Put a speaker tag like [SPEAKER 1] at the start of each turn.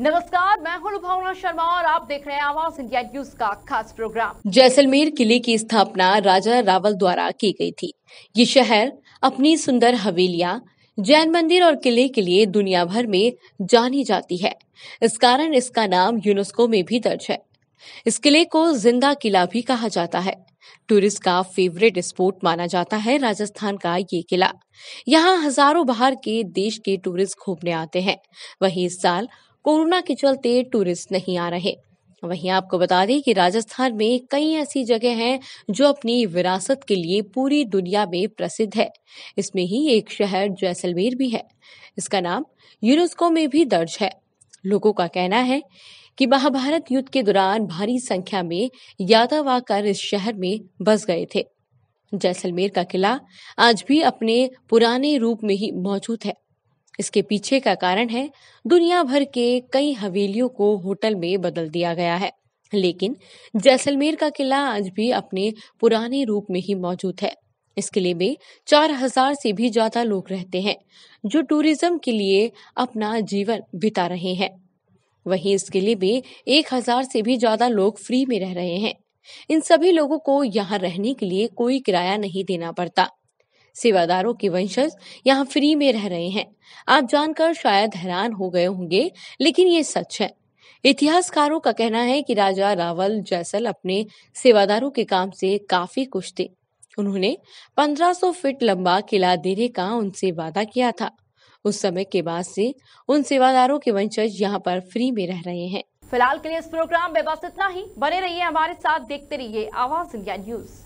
[SPEAKER 1] नमस्कार मैं हूं भावना शर्मा और आप देख रहे हैं आवाज इंडिया न्यूज का खास प्रोग्राम जैसलमेर किले की स्थापना राजा रावल द्वारा की गई थी ये शहर अपनी सुंदर हवेलियां जैन मंदिर और किले के लिए दुनिया भर में जानी जाती है इस कारण इसका नाम यूनेस्को में भी दर्ज है इस किले को जिंदा किला भी कहा जाता है टूरिस्ट का फेवरेट स्पॉट माना जाता है राजस्थान का ये किला यहाँ हजारों बाहर के देश के टूरिस्ट घूमने आते हैं वहीं इस साल कोरोना के चलते टूरिस्ट नहीं आ रहे वहीं आपको बता दें कि राजस्थान में कई ऐसी जगह हैं जो अपनी विरासत के लिए पूरी दुनिया में प्रसिद्ध है इसमें ही एक शहर जैसलमेर भी है इसका नाम यूनेस्को में भी दर्ज है लोगों का कहना है कि महाभारत युद्ध के दौरान भारी संख्या में यादव आकर इस शहर में बस गए थे जैसलमेर का किला आज भी अपने पुराने रूप में ही मौजूद है इसके पीछे का कारण है दुनिया भर के कई हवेलियों को होटल में बदल दिया गया है लेकिन जैसलमेर का किला आज भी अपने पुराने रूप में ही मौजूद है इस किले में चार हजार से भी ज्यादा लोग रहते हैं जो टूरिज्म के लिए अपना जीवन बिता रहे हैं वहीं इसके लिए भी एक हजार से भी ज्यादा लोग फ्री में रह रहे हैं इन सभी लोगों को यहाँ रहने के लिए कोई किराया नहीं देना पड़ता सेवादारों के वंशज यहाँ फ्री में रह रहे हैं आप जानकर शायद हैरान हो गए होंगे लेकिन ये सच है इतिहासकारों का कहना है कि राजा रावल जैसल अपने सेवादारों के काम से काफी कुछ थे उन्होंने 1500 फीट लंबा किला देने का उनसे वादा किया था उस समय के बाद से उन सेवादारों के वंशज यहाँ पर फ्री में रह रहे हैं फिलहाल के लिए इस प्रोग्राम में बस इतना ही बने रहिए हमारे साथ देखते रहिए आवाज इंडिया न्यूज